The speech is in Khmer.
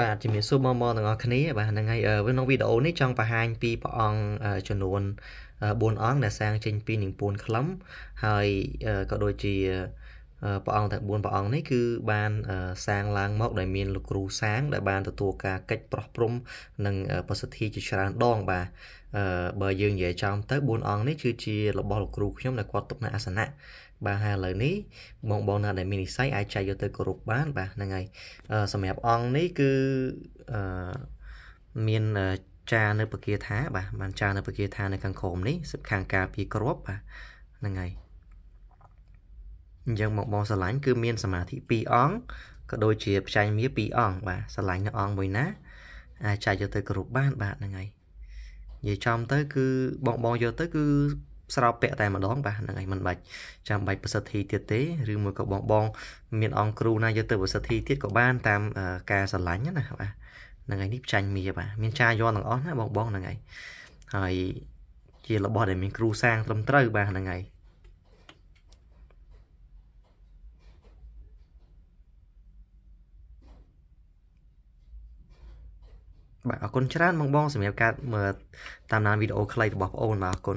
បាទជំរាបសួរបងប្អូនទាំងអស់គ្នាបាទហ្នឹងហើយក្នុងវីដេអូនេះចង់បង្ហាញពីព្រះអង្គចំនួន4អង្គដែលសាងចេញ ពីនិពន្ធខ្លឹមហើយក៏ដូចជាព្រះអង្គទាំង4ព្រះអង្គនេះគឺបានសាងឡើងមកដោយមានលោកគ្រូសាងដែលបានទទួលការកិច្ចប្រោះព្រំនិងប្រសិទ្ធិជាច្រើនដងបាទបើយើងនិយាយចំទៅ4អង្គនេះគឺជារបស់លោកគ្រូខ្ញុំដែលគាត់ទុកនៅអាសនៈបាទហើយឥឡូវនេះបងបងណាដែលមាននិស័យអាចចែកយកទៅគោរពបាន បាទហ្នឹងហើយសម្រាប់អង្គនេះគឺមានចានៅពគាថាបាទបានចានៅពគាថានៅខាងក្រោមនេះសិបខាងការពីក្របបាទហ្នឹងហើយអញ្ចឹងមកបងស្រឡាញ់គឺមានសមាធិ2អង្គក៏ដូចជាផ្សាយមា2អង្គបាទស្រឡាញ់នៅអង្គមួយណាអាចចែកយកទៅគ្រប់បានបាទហ្នឹងហើយនិយាយចំទៅគឺបងបងយកទៅគឺស្រោបពាក់តែម្ដងបាទហ្នឹងហើយមិនបាច់ចាំបាច់ប្រសិទ្ធិទៀតទេឬមួយក៏បងបងមានអង្គគ្រូណាយកទៅប្រសិទ្ធិទៀតក៏បានតាមការស្រឡាញ់ណាបាទហ្នឹងហើយនេះចាញ់មាបាទមានចាយន់ទាំងអស់ណាបងបងហ្នឹងហើយហើយជារបស់ដែលមានគ្រូសាងត្រឹមត្រូវបាទហ្នឹងហើយបាទអរគុណច្រើនបងបងសម្រាប់ការមើលតាមដានវីដេអូខ្លីរបស់បងអូនបាទអរគុណ